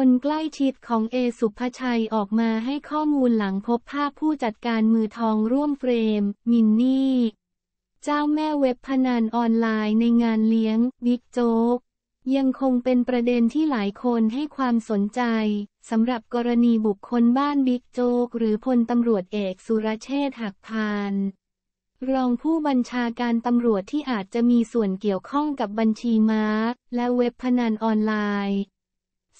คนใกล้ชิดของเอสุภชัยออกมาให้ข้อมูลหลังพบภาพผู้จัดการมือทองร่วมเฟรม มินนี่ เจ้าแม่เว็บพนันออนไลน์ในงานเลี้ยงบิ๊กโจ๊กยังคงเป็นประเด็นที่หลายคนให้ความสนใจสำหรับกรณีบุคคลบ้านบิ๊กโจ๊กหรือพลตำรวจเอกสุรเชษฐ์หักพาน รองผู้บัญชาการตำรวจที่อาจจะมีส่วนเกี่ยวข้องกับบัญชีม้าและเว็บพนันออนไลน์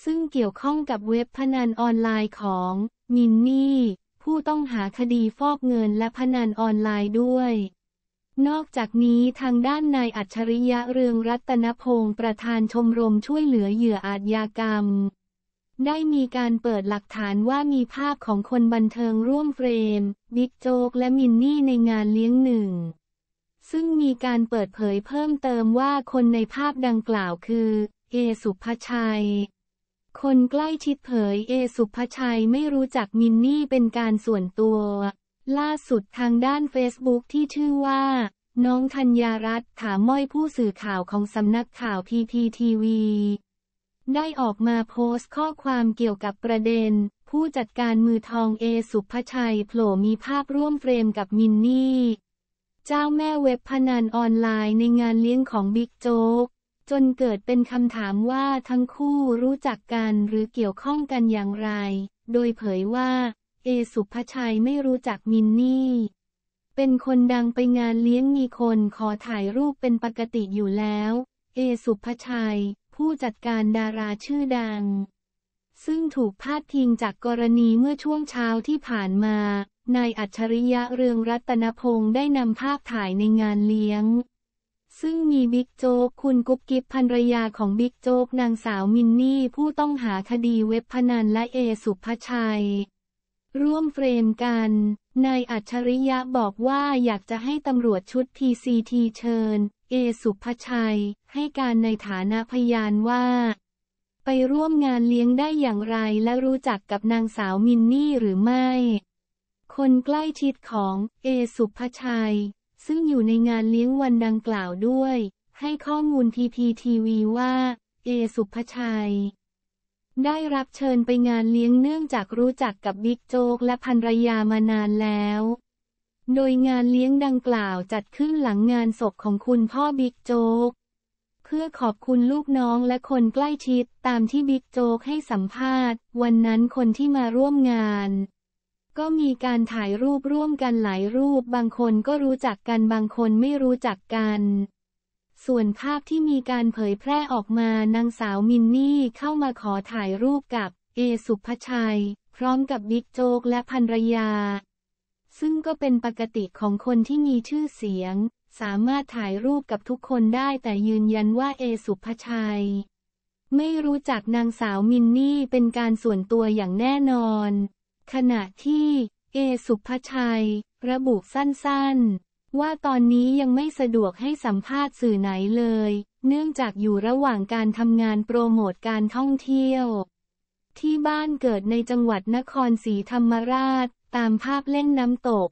ซึ่งเกี่ยวข้องกับเว็บพนันออนไลน์ของมินนี่ผู้ต้องหาคดีฟอกเงินและพนันออนไลน์ด้วย นอกจากนี้ทางด้านนายอัจฉริยะเรืองรัตนพงศ์ประธานชมรมช่วยเหลือเหยื่ออาชญากรรม ได้มีการเปิดหลักฐานว่ามีภาพของคนบันเทิงร่วมเฟรมบิ๊กโจ๊กและมินนี่ในงานเลี้ยงหนึ่ง ซึ่งมีการเปิดเผยเพิ่มเติมว่าคนในภาพดังกล่าวคือเอสุภชัยคนใกล้ชิดเผยเอ สุภชัยไม่รู้จักมินนี่เป็นการส่วนตัว ล่าสุดทางด้านเฟซบุ๊กที่ชื่อว่า น้องธัญญารัตน์ถามม้อยผู้สื่อข่าวของสำนักข่าวพีพีทีวีได้ออกมาโพสต์ข้อความเกี่ยวกับประเด็น ผู้จัดการมือทองเอสุภชัยโผล่มีภาพร่วมเฟรมกับมินนี่ เจ้าแม่เว็บพนันออนไลน์ในงานเลี้ยงของบิ๊กโจ๊กจนเกิดเป็นคำถามว่าทั้งคู่รู้จักกันหรือเกี่ยวข้องกันอย่างไร โดยเผยว่า เอสุภชัยไม่รู้จักมินนี่ เป็นคนดังไปงานเลี้ยงมีคนขอถ่ายรูปเป็นปกติอยู่แล้ว เอสุภชัย ผู้จัดการดาราชื่อดัง ซึ่งถูกพาดพิงจากกรณีเมื่อช่วงเช้าที่ผ่านมานายอัจฉริยะเรืองรัตนพงศ์ได้นำภาพถ่ายในงานเลี้ยงซึ่งมีบิ๊กโจ๊กคุณกุ๊บกิ๊บภรรยาของบิ๊กโจ๊กนางสาวมินนี่ผู้ต้องหาคดีเว็บพนันและเอสุภชัย ร่วมเฟรมกันนายอัจฉริยะบอกว่าอยากจะให้ตำรวจชุดีซีทีเชิญ เอสุภชัย ให้การในฐานะพยานว่า ไปร่วมงานเลี้ยงได้อย่างไรและรู้จักกับนางสาวมินนี่หรือไม่ คนใกล้ชิดของเอสุภชัยซึ่งอยู่ในงานเลี้ยงวันดังกล่าวด้วย ให้ข้อมูลทีทีทีวีว่า เอสุภชัย ได้รับเชิญไปงานเลี้ยงเนื่องจากรู้จักกับบิ๊กโจ๊กและภรรยามานานแล้ว โดยงานเลี้ยงดังกล่าวจัดขึ้นหลังงานศพของคุณพ่อบิ๊กโจ๊ก เพื่อขอบคุณลูกน้องและคนใกล้ชิดตามที่บิ๊กโจ๊กให้สัมภาษณ์ วันนั้นคนที่มาร่วมงานก็มีการถ่ายรูปร่วมกันหลายรูป บางคนก็รู้จักกัน บางคนไม่รู้จักกัน ส่วนภาพที่มีการเผยแพร่ออกมานางสาวมินนี่เข้ามาขอถ่ายรูปกับเอสุภชัย พร้อมกับบิ๊กโจ๊กและภรรยา ซึ่งก็เป็นปกติของคนที่มีชื่อเสียง สามารถถ่ายรูปกับทุกคนได้แต่ยืนยันว่าเอสุภชัย ไม่รู้จักนางสาวมินนี่เป็นการส่วนตัวอย่างแน่นอนขณะที่ เอสุภชัย ระบุสั้นๆ ว่าตอนนี้ยังไม่สะดวกให้สัมภาษณ์สื่อไหนเลย เนื่องจากอยู่ระหว่างการทำงานโปรโมทการท่องเที่ยว ที่บ้านเกิดในจังหวัดนครศรีธรรมราช ตามภาพเล่นน้ำตก